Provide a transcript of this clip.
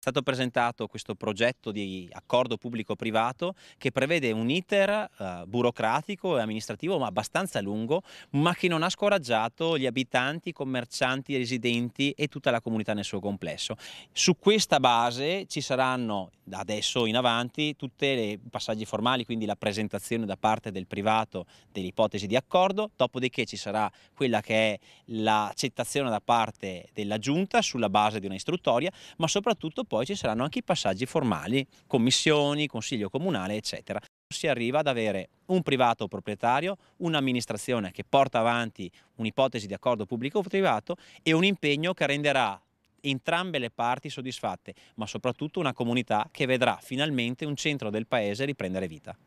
È stato presentato questo progetto di accordo pubblico-privato che prevede un iter eh, burocratico e amministrativo ma abbastanza lungo, ma che non ha scoraggiato gli abitanti, i commercianti, i residenti e tutta la comunità nel suo complesso. Su questa base ci saranno da adesso in avanti tutti i passaggi formali, quindi la presentazione da parte del privato dell'ipotesi di accordo, dopodiché ci sarà quella che è l'accettazione da parte della giunta sulla base di una istruttoria, ma soprattutto poi ci saranno anche i passaggi formali, commissioni, consiglio comunale, eccetera. Si arriva ad avere un privato proprietario, un'amministrazione che porta avanti un'ipotesi di accordo pubblico-privato e un impegno che renderà entrambe le parti soddisfatte, ma soprattutto una comunità che vedrà finalmente un centro del paese riprendere vita.